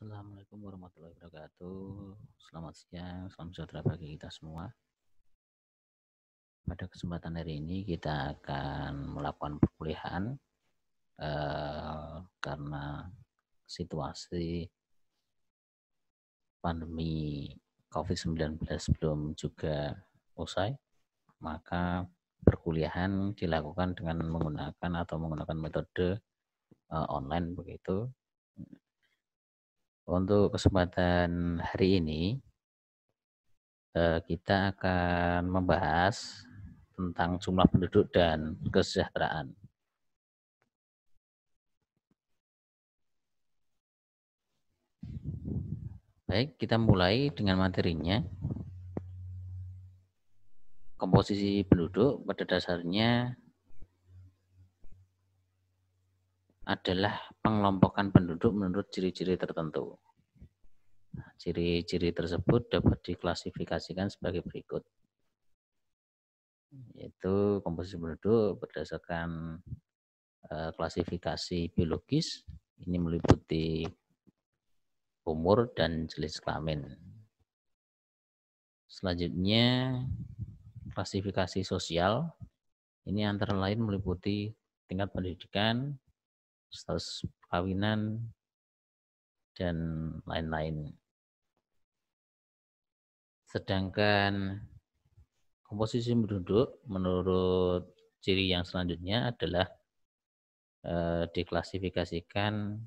Assalamualaikum warahmatullahi wabarakatuh. Selamat siang, salam sejahtera bagi kita semua. Pada kesempatan hari ini kita akan melakukan perkuliahan eh, karena situasi pandemi COVID-19 belum juga usai, maka perkuliahan dilakukan dengan menggunakan atau menggunakan metode eh, online begitu untuk kesempatan hari ini eh, kita akan membahas tentang jumlah penduduk dan kesejahteraan. Baik, kita mulai dengan materinya. Komposisi penduduk pada dasarnya adalah pengelompokan penduduk menurut ciri-ciri tertentu. Ciri-ciri tersebut dapat diklasifikasikan sebagai berikut. Yaitu komposisi penduduk berdasarkan eh, klasifikasi biologis. Ini meliputi umur dan jenis kelamin. Selanjutnya, klasifikasi sosial. Ini antara lain meliputi tingkat pendidikan, status perkawinan, dan lain-lain. Sedangkan komposisi penduduk menurut ciri yang selanjutnya adalah e, diklasifikasikan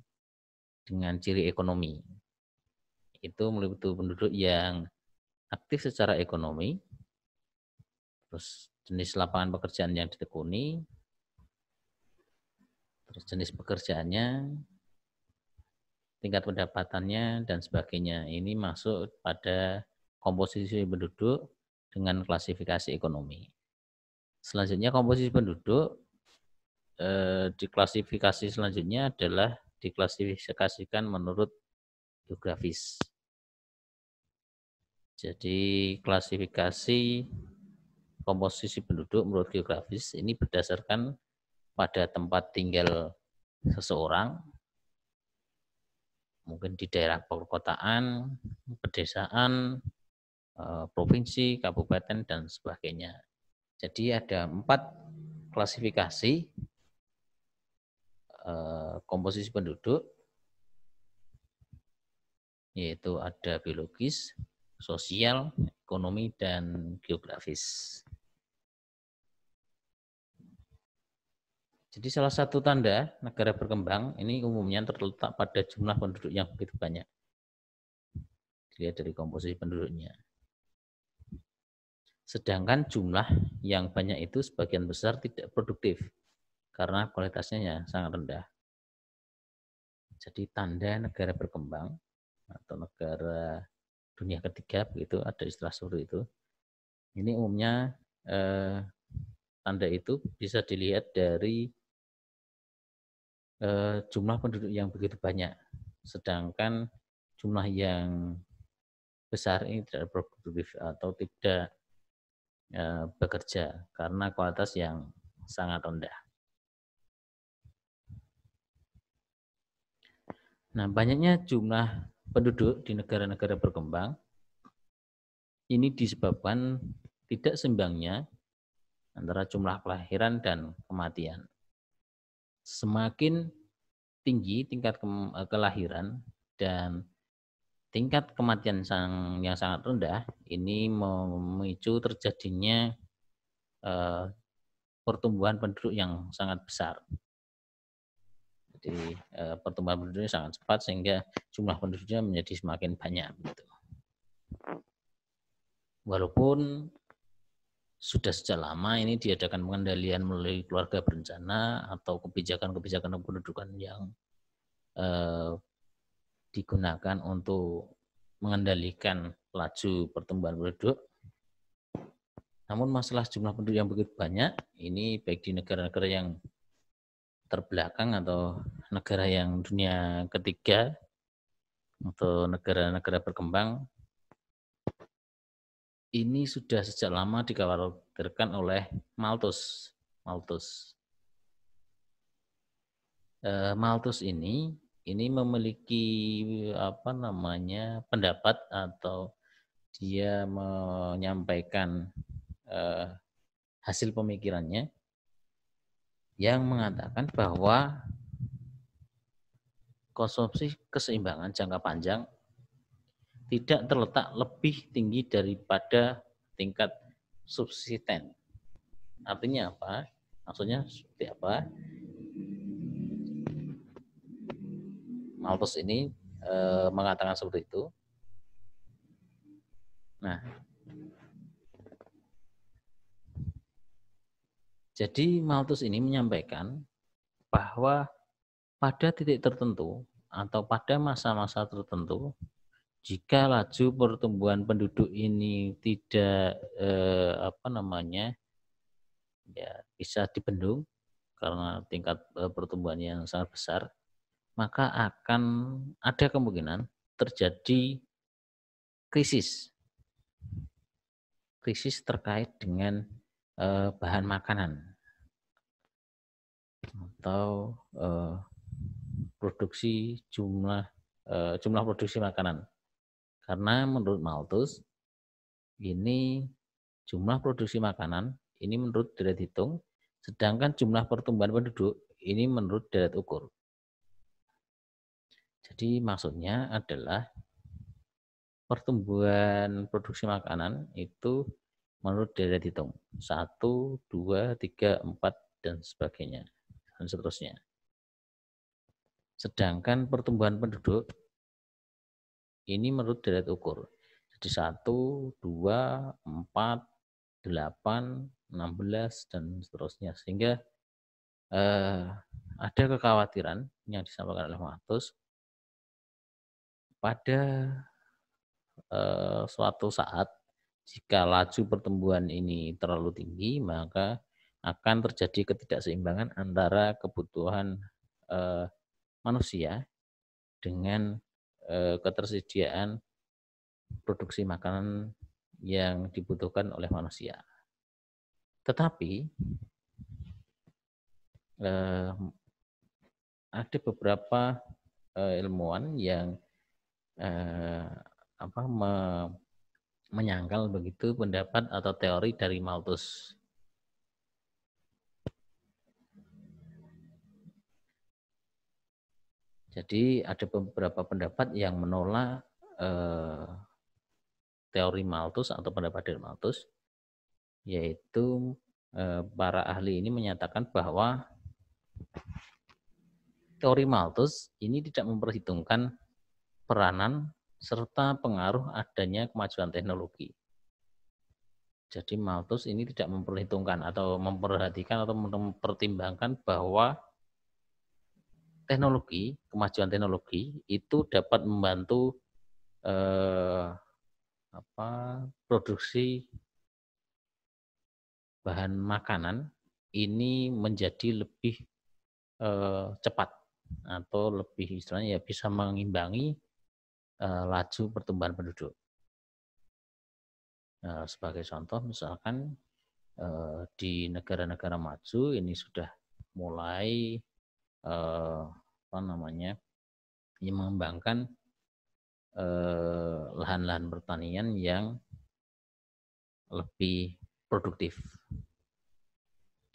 dengan ciri ekonomi. Itu meliputi penduduk yang aktif secara ekonomi, terus jenis lapangan pekerjaan yang ditekuni, terus jenis pekerjaannya, tingkat pendapatannya, dan sebagainya. Ini masuk pada komposisi penduduk dengan klasifikasi ekonomi. Selanjutnya komposisi penduduk eh, diklasifikasi selanjutnya adalah diklasifikasikan menurut geografis. Jadi klasifikasi komposisi penduduk menurut geografis ini berdasarkan pada tempat tinggal seseorang, mungkin di daerah perkotaan, pedesaan, eh, provinsi, kabupaten, dan sebagainya. Jadi ada empat klasifikasi eh, komposisi penduduk, yaitu ada biologis, sosial, ekonomi, dan geografis. Jadi salah satu tanda negara berkembang ini umumnya terletak pada jumlah penduduk yang begitu banyak. Dilihat dari komposisi penduduknya. Sedangkan jumlah yang banyak itu sebagian besar tidak produktif karena kualitasnya ya sangat rendah. Jadi tanda negara berkembang atau negara dunia ketiga begitu ada istilah suruh itu. Ini umumnya eh, tanda itu bisa dilihat dari Eh, jumlah penduduk yang begitu banyak, sedangkan jumlah yang besar ini tidak produktif atau tidak eh, bekerja karena kualitas yang sangat rendah. Nah, banyaknya jumlah penduduk di negara-negara berkembang ini disebabkan tidak seimbangnya antara jumlah kelahiran dan kematian semakin tinggi tingkat ke eh, kelahiran dan tingkat kematian sang yang sangat rendah ini memicu terjadinya e, pertumbuhan penduduk yang sangat besar. Jadi e, pertumbuhan penduduknya sangat cepat sehingga jumlah penduduknya menjadi semakin banyak. Walaupun sudah sejak lama ini diadakan pengendalian melalui keluarga berencana atau kebijakan-kebijakan kependudukan yang eh, digunakan untuk mengendalikan laju pertumbuhan penduduk. Namun masalah jumlah penduduk yang begitu banyak ini baik di negara-negara yang terbelakang atau negara yang dunia ketiga atau negara-negara berkembang ini sudah sejak lama dikhawatirkan oleh Malthus. Malthus. Eh, Malthus ini ini memiliki apa namanya pendapat atau dia menyampaikan eh, hasil pemikirannya yang mengatakan bahwa konsumsi keseimbangan jangka panjang tidak terletak lebih tinggi daripada tingkat subsisten. Artinya apa? Maksudnya seperti apa? Malthus ini e, mengatakan seperti itu. Nah, jadi Malthus ini menyampaikan bahwa pada titik tertentu atau pada masa-masa tertentu jika laju pertumbuhan penduduk ini tidak eh, apa namanya ya bisa dibendung karena tingkat eh, pertumbuhan yang sangat besar maka akan ada kemungkinan terjadi krisis krisis terkait dengan eh, bahan makanan atau eh, produksi jumlah eh, jumlah produksi makanan karena menurut Malthus, ini jumlah produksi makanan, ini menurut deret hitung, sedangkan jumlah pertumbuhan penduduk, ini menurut deret ukur. Jadi maksudnya adalah pertumbuhan produksi makanan itu menurut deret hitung. Satu, dua, tiga, empat, dan sebagainya. Dan seterusnya. Sedangkan pertumbuhan penduduk ini menurut deret ukur. Jadi 1, 2, 4, 8, 16, dan seterusnya. Sehingga eh, ada kekhawatiran yang disampaikan oleh Matus pada eh, suatu saat jika laju pertumbuhan ini terlalu tinggi maka akan terjadi ketidakseimbangan antara kebutuhan eh, manusia dengan Eh, ketersediaan produksi makanan yang dibutuhkan oleh manusia. Tetapi eh, ada beberapa eh, ilmuwan yang eh, apa menyangkal begitu pendapat atau teori dari Malthus. Jadi ada beberapa pendapat yang menolak eh, teori Malthus atau pendapat dari Malthus, yaitu eh, para ahli ini menyatakan bahwa teori Malthus ini tidak memperhitungkan peranan serta pengaruh adanya kemajuan teknologi. Jadi Malthus ini tidak memperhitungkan atau memperhatikan atau mempertimbangkan bahwa teknologi, kemajuan teknologi itu dapat membantu eh, apa produksi bahan makanan ini menjadi lebih eh, cepat atau lebih istilahnya ya bisa mengimbangi eh, laju pertumbuhan penduduk. Nah, sebagai contoh misalkan eh, di negara-negara maju ini sudah mulai Eh, apa namanya Ini mengembangkan eh, lahan-lahan pertanian yang lebih produktif.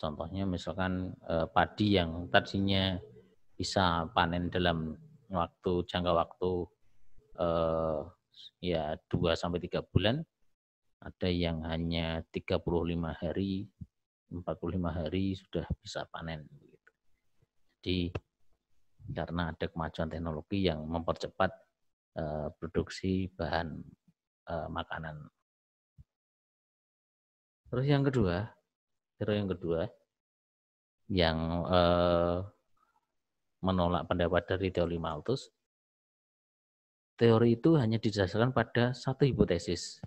Contohnya misalkan eh, padi yang tadinya bisa panen dalam waktu jangka waktu ya 2 sampai 3 bulan, ada yang hanya 35 hari, 45 hari sudah bisa panen jadi karena ada kemajuan teknologi yang mempercepat eh, produksi bahan eh, makanan. Terus yang kedua, terus yang kedua yang eh, menolak pendapat dari teori Malthus, teori itu hanya didasarkan pada satu hipotesis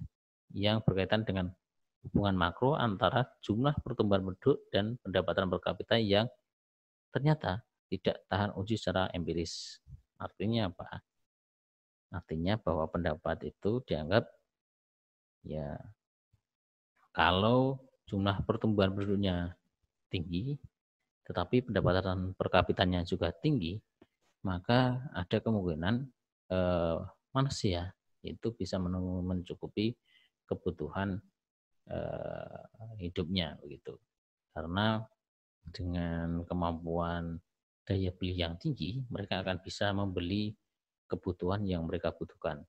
yang berkaitan dengan hubungan makro antara jumlah pertumbuhan penduduk dan pendapatan per kapita yang ternyata tidak tahan uji secara empiris. Artinya apa? Artinya bahwa pendapat itu dianggap ya kalau jumlah pertumbuhan penduduknya tinggi tetapi pendapatan per kapitanya juga tinggi, maka ada kemungkinan eh, manusia itu bisa mencukupi kebutuhan eh, hidupnya begitu. Karena dengan kemampuan daya beli yang tinggi, mereka akan bisa membeli kebutuhan yang mereka butuhkan.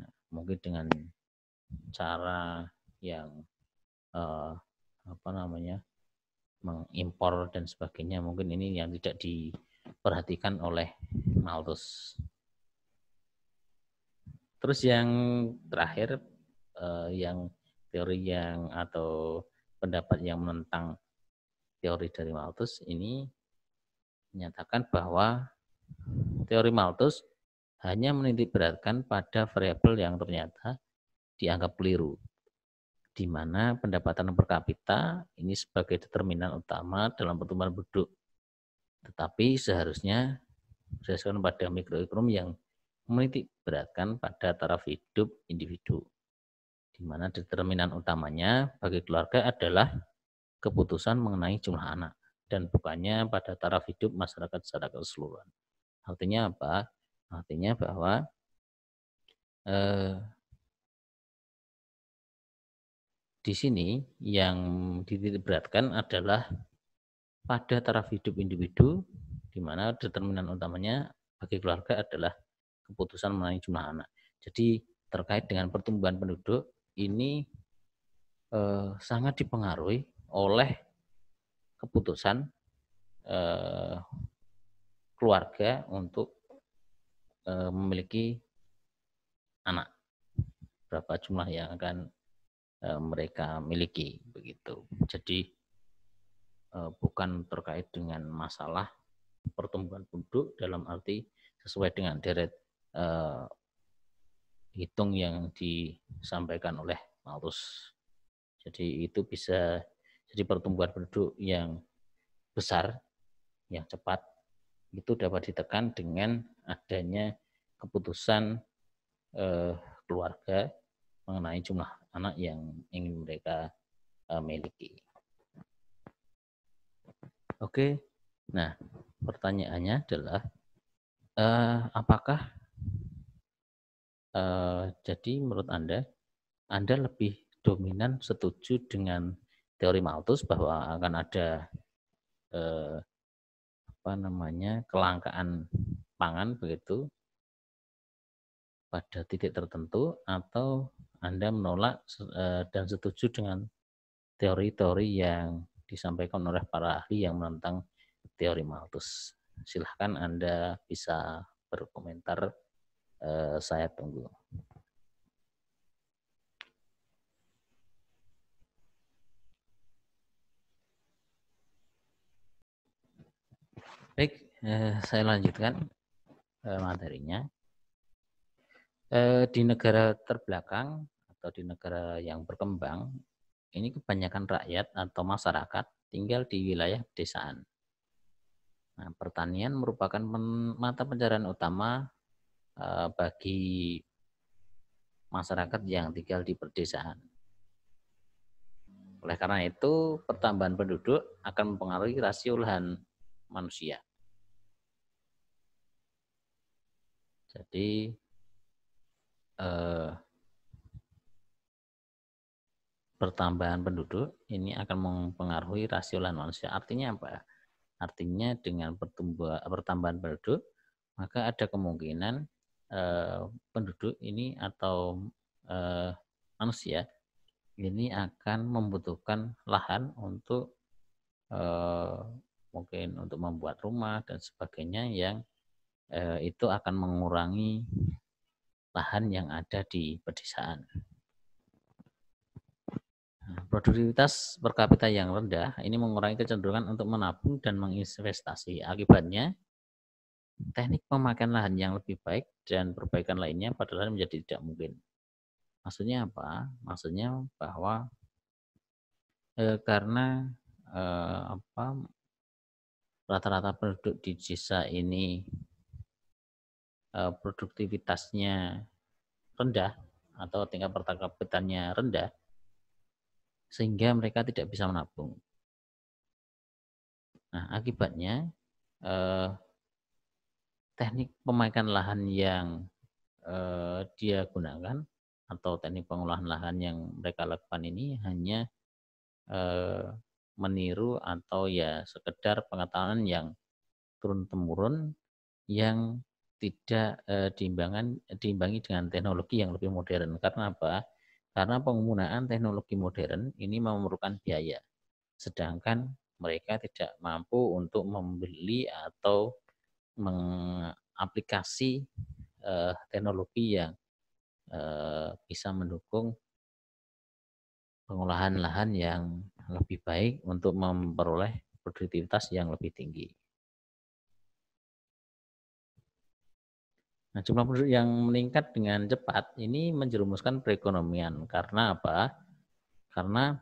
Nah, mungkin dengan cara yang eh, apa namanya mengimpor dan sebagainya, mungkin ini yang tidak diperhatikan oleh Malthus. Terus yang terakhir eh, yang teori yang atau pendapat yang menentang teori dari Malthus ini menyatakan bahwa teori Malthus hanya menitikberatkan pada variabel yang ternyata dianggap keliru, di mana pendapatan per kapita ini sebagai determinan utama dalam pertumbuhan penduduk. Tetapi seharusnya berdasarkan pada mikroekonomi yang menitikberatkan pada taraf hidup individu, di mana determinan utamanya bagi keluarga adalah keputusan mengenai jumlah anak dan bukannya pada taraf hidup masyarakat secara keseluruhan. Artinya apa? Artinya bahwa eh, di sini yang diberatkan adalah pada taraf hidup individu di mana determinan utamanya bagi keluarga adalah keputusan mengenai jumlah anak. Jadi terkait dengan pertumbuhan penduduk ini eh, sangat dipengaruhi oleh keputusan eh, keluarga untuk eh, memiliki anak berapa jumlah yang akan eh, mereka miliki begitu jadi eh, bukan terkait dengan masalah pertumbuhan penduduk dalam arti sesuai dengan deret eh, hitung yang disampaikan oleh Malus jadi itu bisa jadi pertumbuhan penduduk yang besar, yang cepat, itu dapat ditekan dengan adanya keputusan eh, keluarga mengenai jumlah anak yang ingin mereka eh, miliki. Oke, nah pertanyaannya adalah eh, apakah eh, jadi menurut Anda Anda lebih dominan setuju dengan teori Malthus bahwa akan ada eh, apa namanya kelangkaan pangan begitu pada titik tertentu atau Anda menolak eh, dan setuju dengan teori-teori yang disampaikan oleh para ahli yang menentang teori Malthus. Silahkan Anda bisa berkomentar. Eh, saya tunggu. Baik, eh, saya lanjutkan eh, materinya. Eh, di negara terbelakang atau di negara yang berkembang, ini kebanyakan rakyat atau masyarakat tinggal di wilayah pedesaan. Nah, pertanian merupakan mata pencarian utama bagi masyarakat yang tinggal di pedesaan. Oleh karena itu, pertambahan penduduk akan mempengaruhi rasio lahan manusia. Jadi eh, pertambahan penduduk ini akan mempengaruhi rasio lahan manusia. Artinya apa? Artinya dengan pertumbuhan pertambahan penduduk maka ada kemungkinan eh, penduduk ini atau eh, manusia ini akan membutuhkan lahan untuk eh, mungkin untuk membuat rumah dan sebagainya yang eh, itu akan mengurangi lahan yang ada di pedesaan. Nah, produktivitas per kapita yang rendah ini mengurangi kecenderungan untuk menabung dan menginvestasi. Akibatnya, teknik pemakaian lahan yang lebih baik dan perbaikan lainnya padahal menjadi tidak mungkin. Maksudnya apa? Maksudnya bahwa eh, karena eh, apa rata-rata penduduk di desa ini eh, produktivitasnya rendah atau tingkat per rendah sehingga mereka tidak bisa menabung. Nah, akibatnya eh, teknik pemaikan lahan yang eh, dia gunakan atau teknik pengolahan lahan yang mereka lakukan ini hanya eh, meniru atau ya sekedar pengetahuan yang turun temurun yang tidak eh, diimbangan diimbangi dengan teknologi yang lebih modern. Karena apa? Karena penggunaan teknologi modern ini memerlukan biaya. Sedangkan mereka tidak mampu untuk membeli atau mengaplikasi eh, teknologi yang eh, bisa mendukung pengolahan lahan yang lebih baik untuk memperoleh produktivitas yang lebih tinggi. Nah, jumlah penduduk yang meningkat dengan cepat ini menjerumuskan perekonomian. Karena apa? Karena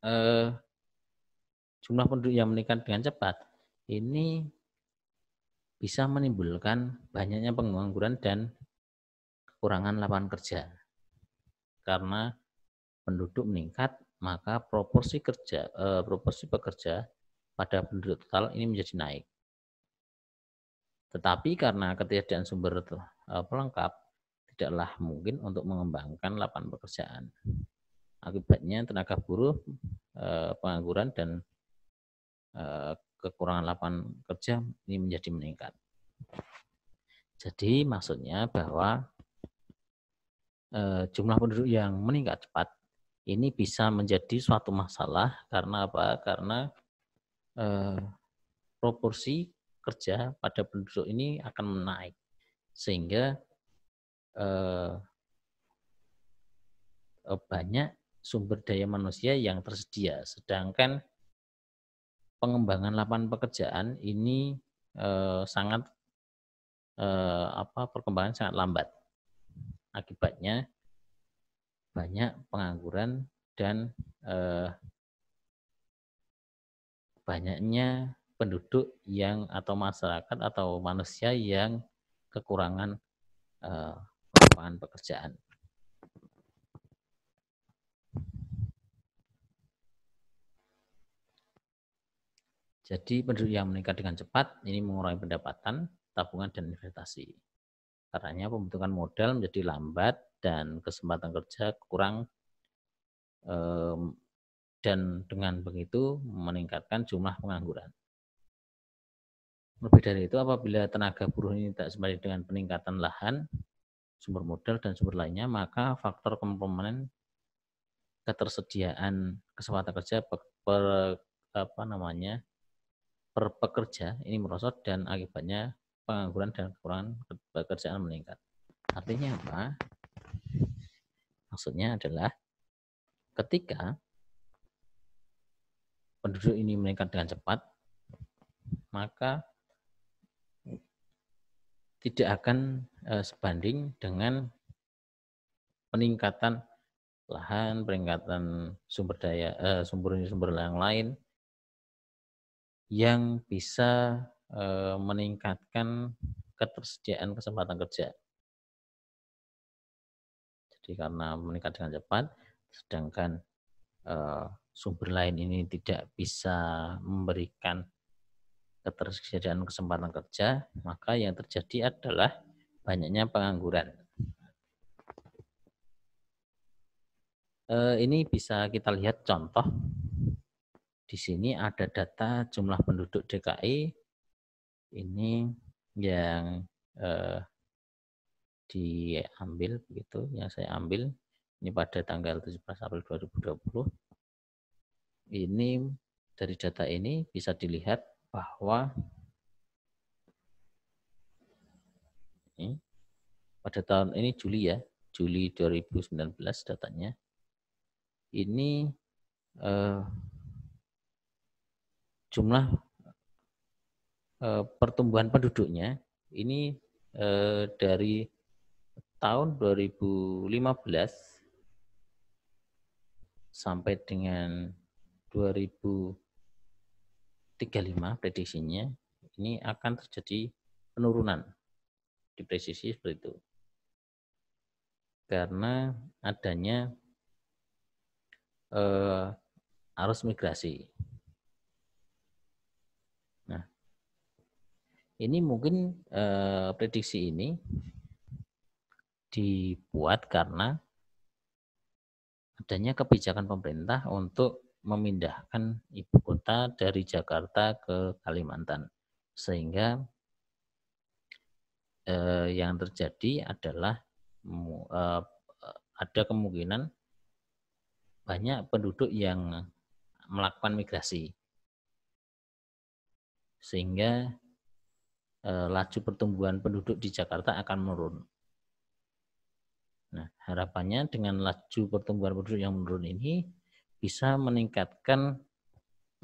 eh, jumlah penduduk yang meningkat dengan cepat ini bisa menimbulkan banyaknya pengangguran dan kekurangan lapangan kerja. Karena penduduk meningkat, maka proporsi kerja eh, proporsi pekerja pada penduduk total ini menjadi naik. Tetapi karena ketiadaan sumber eh, pelengkap tidaklah mungkin untuk mengembangkan lapangan pekerjaan. Akibatnya tenaga buruh, eh, pengangguran dan eh, kekurangan lapangan kerja ini menjadi meningkat. Jadi maksudnya bahwa eh, jumlah penduduk yang meningkat cepat ini bisa menjadi suatu masalah karena apa? Karena eh, proporsi kerja pada penduduk ini akan menaik sehingga eh, eh banyak sumber daya manusia yang tersedia, sedangkan pengembangan lapangan pekerjaan ini eh, sangat eh, apa perkembangan sangat lambat. Akibatnya banyak pengangguran dan eh, banyaknya penduduk yang atau masyarakat atau manusia yang kekurangan eh, lapangan pekerjaan. Jadi penduduk yang meningkat dengan cepat ini mengurangi pendapatan, tabungan dan investasi. Karena pembentukan modal menjadi lambat dan kesempatan kerja kurang dan dengan begitu meningkatkan jumlah pengangguran. Lebih dari itu, apabila tenaga buruh ini tak sebanding dengan peningkatan lahan, sumber modal, dan sumber lainnya, maka faktor komponen ketersediaan kesempatan kerja per apa namanya per pekerja ini merosot dan akibatnya pengangguran dan kekurangan pekerjaan meningkat. Artinya apa? maksudnya adalah ketika penduduk ini meningkat dengan cepat, maka tidak akan e, sebanding dengan peningkatan lahan, peningkatan sumber daya, sumber-sumber yang lain yang bisa e, meningkatkan ketersediaan kesempatan kerja. Jadi karena meningkat dengan cepat, sedangkan eh, sumber lain ini tidak bisa memberikan ketersediaan kesempatan kerja, maka yang terjadi adalah banyaknya pengangguran. Eh, ini bisa kita lihat contoh. Di sini ada data jumlah penduduk DKI. Ini yang eh, diambil begitu yang saya ambil ini pada tanggal 17 April 2020 ini dari data ini bisa dilihat bahwa ini, pada tahun ini Juli ya Juli 2019 datanya ini eh, jumlah eh, pertumbuhan penduduknya ini eh, dari tahun 2015 sampai dengan 2035 prediksinya ini akan terjadi penurunan di presisi seperti itu karena adanya eh, arus migrasi. Nah, ini mungkin eh, prediksi ini dibuat karena adanya kebijakan pemerintah untuk memindahkan ibu kota dari Jakarta ke Kalimantan. Sehingga eh, yang terjadi adalah eh, ada kemungkinan banyak penduduk yang melakukan migrasi. Sehingga eh, laju pertumbuhan penduduk di Jakarta akan menurun. Nah, harapannya dengan laju pertumbuhan penduduk yang menurun ini bisa meningkatkan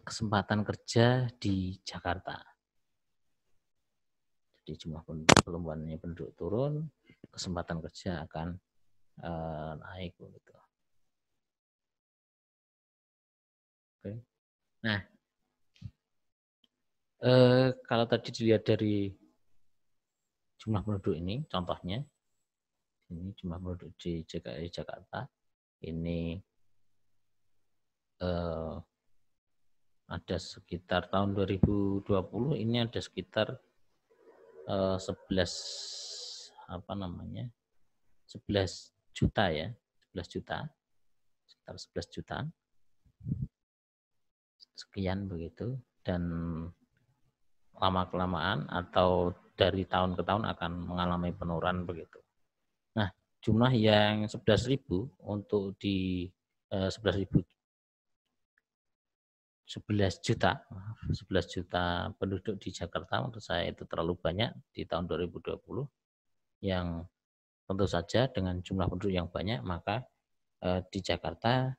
kesempatan kerja di Jakarta. Jadi jumlah pertumbuhannya penduduk turun, kesempatan kerja akan eh, naik begitu. Oke. Nah, eh, kalau tadi dilihat dari jumlah penduduk ini, contohnya ini cuma penduduk di JKI Jakarta ini eh, ada sekitar tahun 2020 ini ada sekitar eh, 11 apa namanya 11 juta ya 11 juta sekitar 11 juta sekian begitu dan lama kelamaan atau dari tahun ke tahun akan mengalami penurunan begitu jumlah yang 11.000 untuk di eh, 11.000 11 juta 11 juta penduduk di Jakarta menurut saya itu terlalu banyak di tahun 2020 yang tentu saja dengan jumlah penduduk yang banyak maka eh, di Jakarta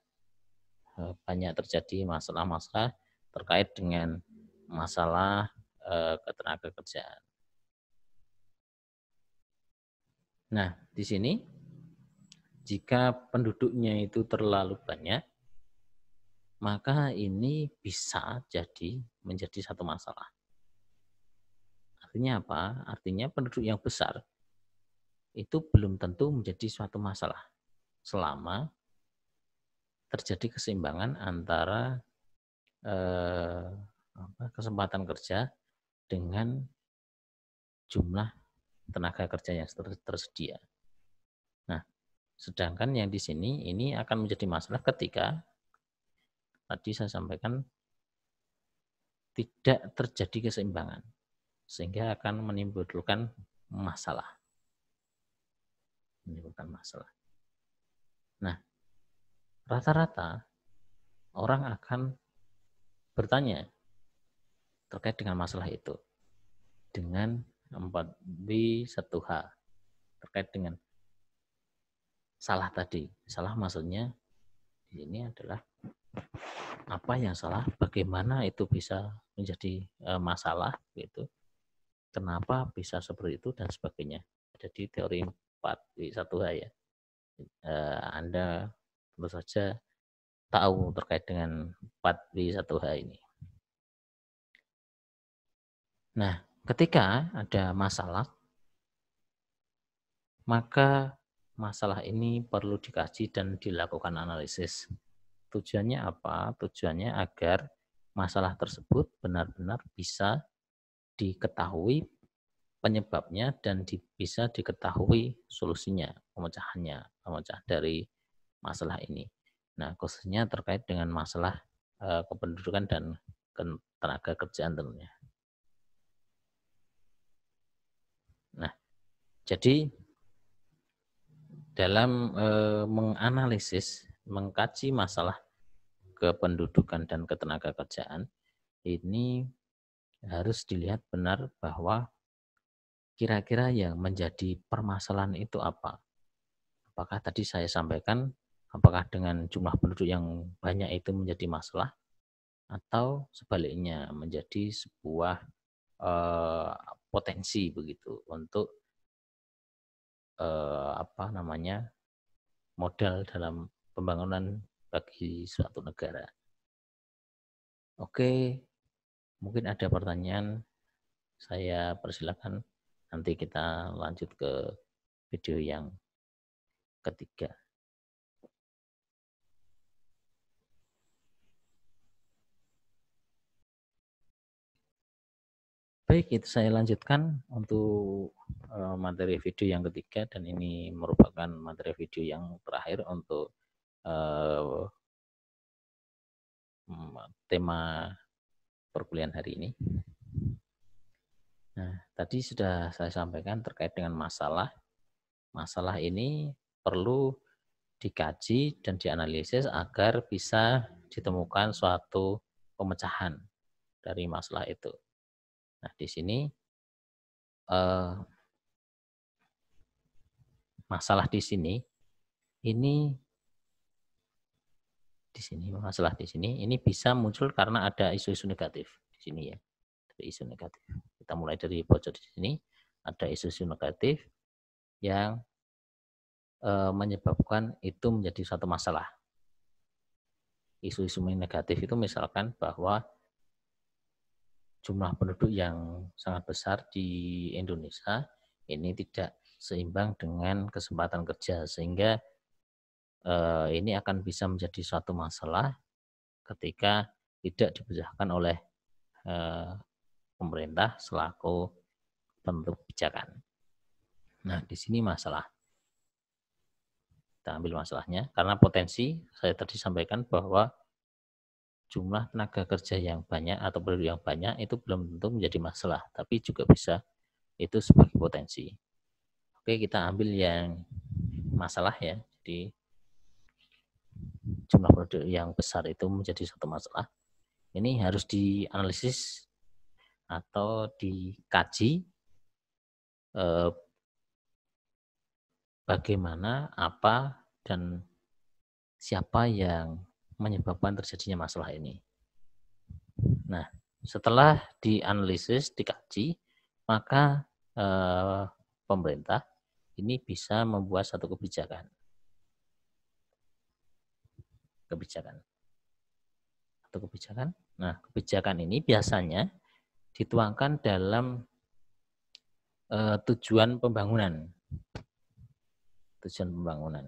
eh, banyak terjadi masalah-masalah terkait dengan masalah eh, ketenaga kerjaan Nah, di sini jika penduduknya itu terlalu banyak, maka ini bisa jadi menjadi satu masalah. Artinya apa? Artinya penduduk yang besar itu belum tentu menjadi suatu masalah selama terjadi keseimbangan antara eh, apa, kesempatan kerja dengan jumlah tenaga kerja yang tersedia. Nah, sedangkan yang di sini ini akan menjadi masalah ketika tadi saya sampaikan tidak terjadi keseimbangan sehingga akan menimbulkan masalah. Menimbulkan masalah. Nah, rata-rata orang akan bertanya terkait dengan masalah itu dengan 4B 1H terkait dengan salah tadi. Salah maksudnya ini adalah apa yang salah, bagaimana itu bisa menjadi e, masalah gitu. Kenapa bisa seperti itu dan sebagainya. Jadi teori 4 b 1 h ya. E, anda tentu saja tahu terkait dengan 4 b 1 h ini. Nah, Ketika ada masalah, maka masalah ini perlu dikaji dan dilakukan analisis. Tujuannya apa? Tujuannya agar masalah tersebut benar-benar bisa diketahui penyebabnya dan bisa diketahui solusinya, pemecahannya, pemecah dari masalah ini. Nah, khususnya terkait dengan masalah eh, kependudukan dan tenaga kerjaan tentunya. Jadi dalam e, menganalisis, mengkaji masalah kependudukan dan ketenaga kerjaan, ini harus dilihat benar bahwa kira-kira yang menjadi permasalahan itu apa. Apakah tadi saya sampaikan, apakah dengan jumlah penduduk yang banyak itu menjadi masalah, atau sebaliknya menjadi sebuah e, potensi begitu untuk eh, apa namanya modal dalam pembangunan bagi suatu negara. Oke, mungkin ada pertanyaan. Saya persilakan nanti kita lanjut ke video yang ketiga. Baik, itu saya lanjutkan untuk Eh, materi video yang ketiga dan ini merupakan materi video yang terakhir untuk eh, mm, tema perkuliahan hari ini. Nah, tadi sudah saya sampaikan terkait dengan masalah. Masalah ini perlu dikaji dan dianalisis agar bisa ditemukan suatu pemecahan dari masalah itu. Nah, di sini eh, masalah di sini ini di sini masalah di sini ini bisa muncul karena ada isu-isu negatif di sini ya dari isu negatif kita mulai dari pojok di sini ada isu-isu negatif yang e, menyebabkan itu menjadi suatu masalah isu-isu negatif itu misalkan bahwa jumlah penduduk yang sangat besar di Indonesia ini tidak seimbang dengan kesempatan kerja sehingga eh, ini akan bisa menjadi suatu masalah ketika tidak dipecahkan oleh eh, pemerintah selaku pembentuk kebijakan. Nah, di sini masalah. Kita ambil masalahnya karena potensi saya tadi sampaikan bahwa jumlah tenaga kerja yang banyak atau perlu yang banyak itu belum tentu menjadi masalah, tapi juga bisa itu sebagai potensi. Oke, kita ambil yang masalah ya. Jadi jumlah produk yang besar itu menjadi satu masalah. Ini harus dianalisis atau dikaji eh, bagaimana, apa, dan siapa yang menyebabkan terjadinya masalah ini. Nah, setelah dianalisis, dikaji, maka eh, pemerintah ini bisa membuat satu kebijakan. Kebijakan. Atau kebijakan. Nah, kebijakan ini biasanya dituangkan dalam e, tujuan pembangunan. Tujuan pembangunan.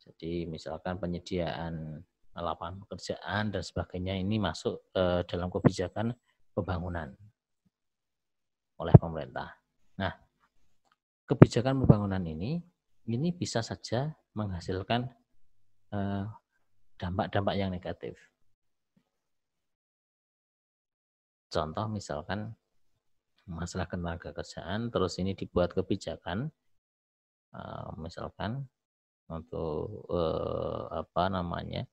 Jadi misalkan penyediaan lapangan pekerjaan dan sebagainya ini masuk e, dalam kebijakan pembangunan oleh pemerintah kebijakan pembangunan ini ini bisa saja menghasilkan eh, dampak-dampak yang negatif. Contoh misalkan masalah tenaga kerjaan, terus ini dibuat kebijakan, eh, misalkan untuk eh, apa namanya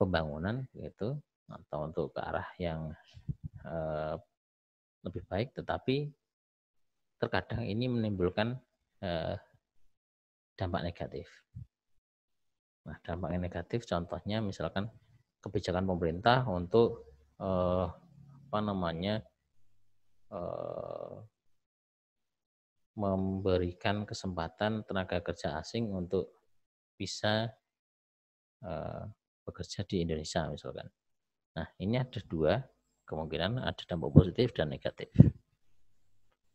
pembangunan gitu atau untuk ke arah yang lebih baik, tetapi terkadang ini menimbulkan eh, dampak negatif. Nah, dampak negatif contohnya misalkan kebijakan pemerintah untuk eh, apa namanya eh, memberikan kesempatan tenaga kerja asing untuk bisa eh, bekerja di Indonesia misalkan. Nah, ini ada dua kemungkinan ada dampak positif dan negatif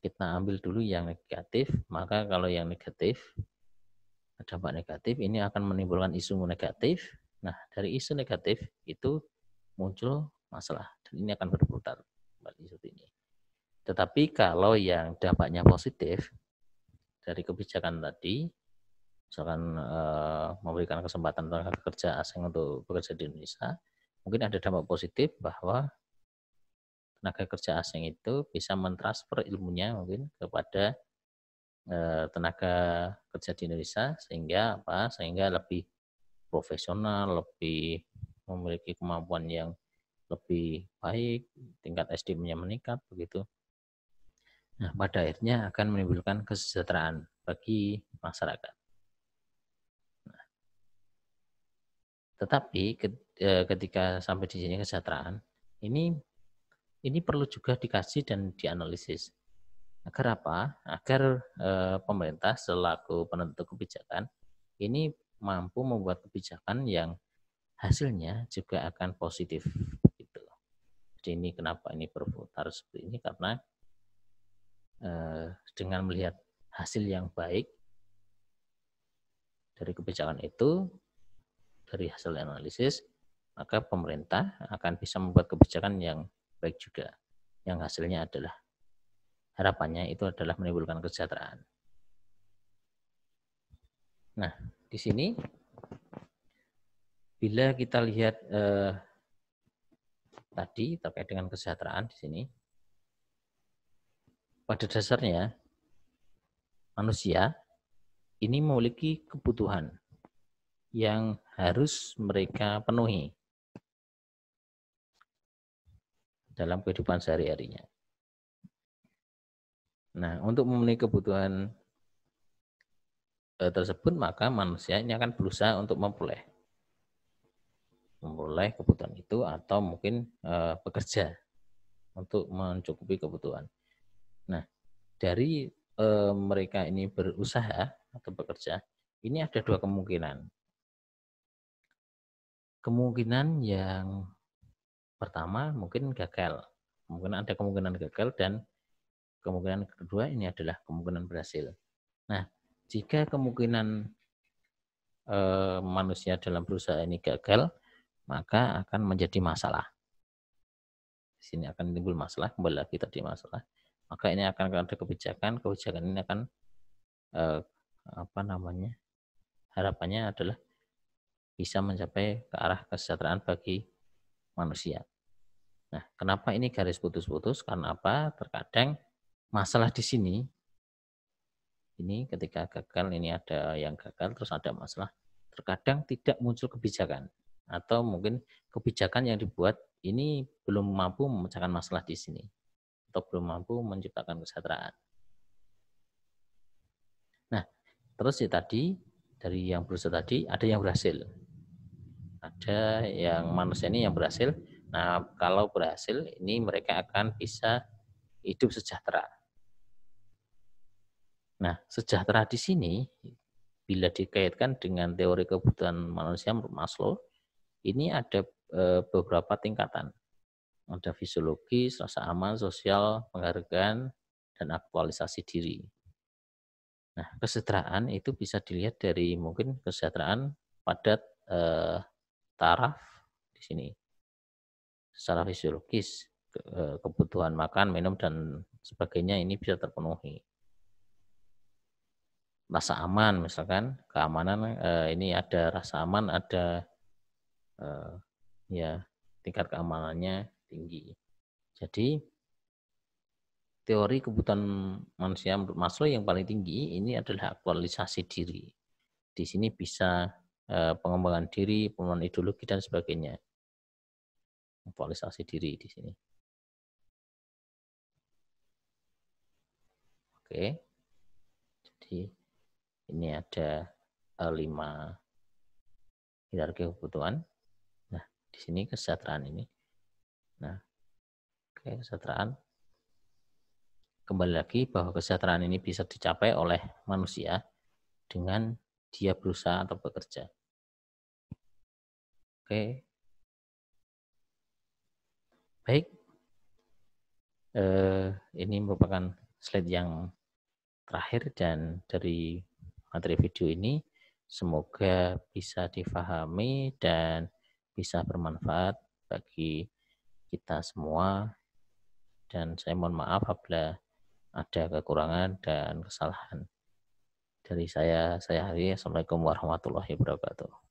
kita ambil dulu yang negatif, maka kalau yang negatif dampak negatif ini akan menimbulkan isu negatif. Nah, dari isu negatif itu muncul masalah dan ini akan berputar isu ini. Tetapi kalau yang dampaknya positif dari kebijakan tadi misalkan e, memberikan kesempatan tenaga kerja asing untuk bekerja di Indonesia, mungkin ada dampak positif bahwa tenaga kerja asing itu bisa mentransfer ilmunya mungkin kepada eh, tenaga kerja di Indonesia sehingga apa sehingga lebih profesional lebih memiliki kemampuan yang lebih baik tingkat SDM-nya meningkat begitu nah pada akhirnya akan menimbulkan kesejahteraan bagi masyarakat nah, tetapi eh, ketika sampai di sini kesejahteraan ini ini perlu juga dikaji dan dianalisis. Agar apa? Agar e, pemerintah selaku penentu kebijakan ini mampu membuat kebijakan yang hasilnya juga akan positif gitu. Jadi ini kenapa ini berputar seperti ini karena e, dengan melihat hasil yang baik dari kebijakan itu dari hasil analisis maka pemerintah akan bisa membuat kebijakan yang baik juga yang hasilnya adalah harapannya itu adalah menimbulkan kesejahteraan. Nah, di sini bila kita lihat eh, tadi terkait dengan kesejahteraan di sini pada dasarnya manusia ini memiliki kebutuhan yang harus mereka penuhi dalam kehidupan sehari-harinya. Nah, untuk memenuhi kebutuhan eh, tersebut, maka manusia ini akan berusaha untuk memperoleh memperoleh kebutuhan itu atau mungkin eh, bekerja untuk mencukupi kebutuhan. Nah, dari eh, mereka ini berusaha atau bekerja, ini ada dua kemungkinan. Kemungkinan yang pertama mungkin gagal kemungkinan ada kemungkinan gagal dan kemungkinan kedua ini adalah kemungkinan berhasil nah jika kemungkinan eh, manusia dalam perusahaan ini gagal maka akan menjadi masalah di sini akan timbul masalah kembali lagi tadi masalah maka ini akan ada kebijakan kebijakan ini akan eh, apa namanya harapannya adalah bisa mencapai ke arah kesejahteraan bagi manusia. Nah, kenapa ini garis putus-putus? Karena apa? Terkadang masalah di sini, ini ketika gagal, ini ada yang gagal, terus ada masalah. Terkadang tidak muncul kebijakan. Atau mungkin kebijakan yang dibuat ini belum mampu memecahkan masalah di sini. Atau belum mampu menciptakan kesejahteraan. Nah, terus ya tadi, dari yang berusaha tadi, ada yang berhasil. Ada yang manusia ini yang berhasil, Nah, kalau berhasil ini mereka akan bisa hidup sejahtera. Nah, sejahtera di sini bila dikaitkan dengan teori kebutuhan manusia menurut Maslow, ini ada eh, beberapa tingkatan. Ada fisiologis, rasa aman, sosial, penghargaan, dan aktualisasi diri. Nah, kesejahteraan itu bisa dilihat dari mungkin kesejahteraan pada eh, taraf di sini secara fisiologis eh, kebutuhan makan, minum dan sebagainya ini bisa terpenuhi. Rasa aman misalkan, keamanan eh, ini ada rasa aman, ada eh, ya tingkat keamanannya tinggi. Jadi teori kebutuhan manusia menurut Maslow yang paling tinggi ini adalah aktualisasi diri. Di sini bisa pengembangan diri, pengembangan ideologi dan sebagainya aktualisasi diri di sini. Oke. Jadi ini ada eh, lima hierarki kebutuhan. Nah, di sini kesejahteraan ini. Nah, oke, kesejahteraan. Kembali lagi bahwa kesejahteraan ini bisa dicapai oleh manusia dengan dia berusaha atau bekerja. Oke, Baik, eh, ini merupakan slide yang terakhir dan dari materi video ini semoga bisa difahami dan bisa bermanfaat bagi kita semua dan saya mohon maaf apabila ada kekurangan dan kesalahan. Dari saya, saya Hari. Assalamualaikum warahmatullahi wabarakatuh.